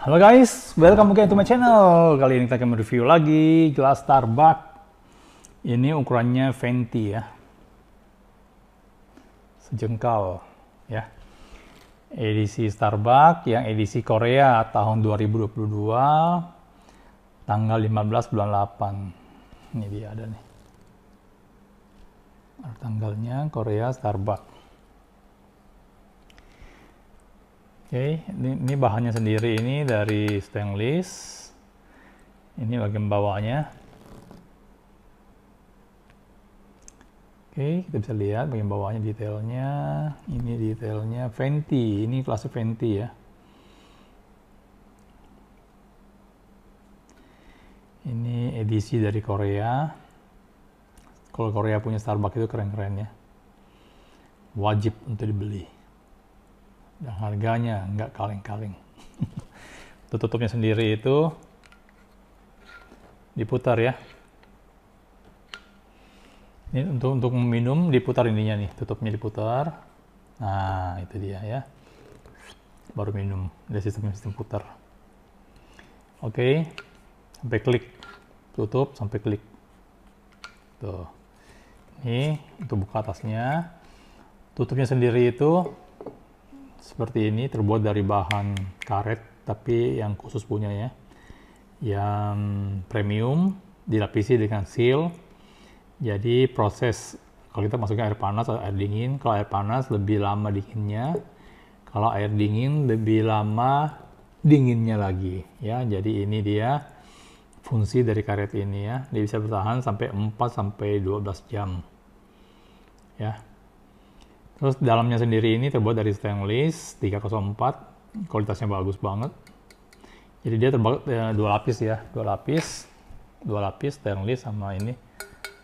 Halo guys, welcome again to my channel. Kali ini kita akan mereview lagi gelas Starbucks. Ini ukurannya venti ya. Sejengkal ya. Edisi Starbucks yang edisi Korea tahun 2022 tanggal 15 bulan 8. Ini dia ada nih. Tanggalnya Korea Starbucks. Oke, okay, ini bahannya sendiri ini dari stainless. Ini bagian bawahnya. Oke, okay, kita bisa lihat bagian bawahnya detailnya. Ini detailnya venti. ini kelas venti ya. Ini edisi dari Korea. Kalau Korea punya Starbucks itu keren-keren ya. Wajib untuk dibeli dan harganya nggak kaleng-kaleng. Tutupnya sendiri itu diputar ya. Ini untuk untuk minum diputar ininya nih, tutupnya diputar. Nah, itu dia ya. Baru minum. dia sistem sistem putar. Oke. Okay. Sampai klik. Tutup sampai klik. Tuh. Ini untuk buka atasnya. Tutupnya sendiri itu seperti ini terbuat dari bahan karet tapi yang khusus punya ya yang premium dilapisi dengan seal jadi proses kalau kita masukin air panas atau air dingin kalau air panas lebih lama dinginnya kalau air dingin lebih lama dinginnya lagi ya jadi ini dia fungsi dari karet ini ya dia bisa bertahan sampai 4 sampai 12 jam ya Terus dalamnya sendiri ini terbuat dari stainless 304, kualitasnya bagus banget. Jadi dia terbuat ya, dua lapis ya, dua lapis, dua lapis stainless sama ini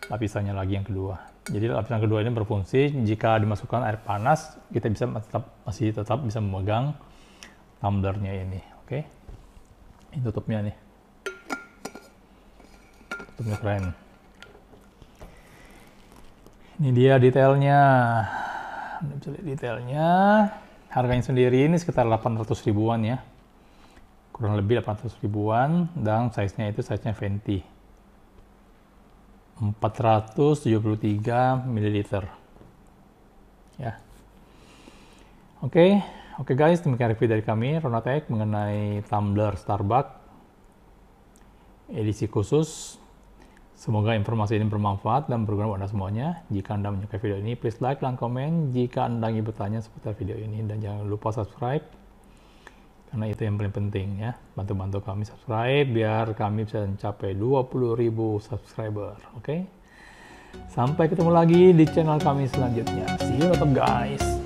lapisannya lagi yang kedua. Jadi lapisan kedua ini berfungsi jika dimasukkan air panas, kita bisa tetap masih tetap bisa memegang tumblernya ini, oke? Okay? Ini tutupnya nih, tutupnya keren. Ini dia detailnya. Anda bisa detailnya. Harganya sendiri ini sekitar 800 ribuan ya. Kurang lebih 800 ribuan dan size-nya itu size-nya venti, 473 ml. Ya. Oke, okay. oke okay guys, demikian review dari kami Ronatech mengenai tumbler Starbucks edisi khusus Semoga informasi ini bermanfaat dan berguna buat Anda semuanya. Jika Anda menyukai video ini, please like dan komen jika Anda ingin bertanya seputar video ini. Dan jangan lupa subscribe, karena itu yang paling penting ya. Bantu-bantu kami subscribe, biar kami bisa mencapai 20.000 subscriber, oke? Okay? Sampai ketemu lagi di channel kami selanjutnya. See you later guys!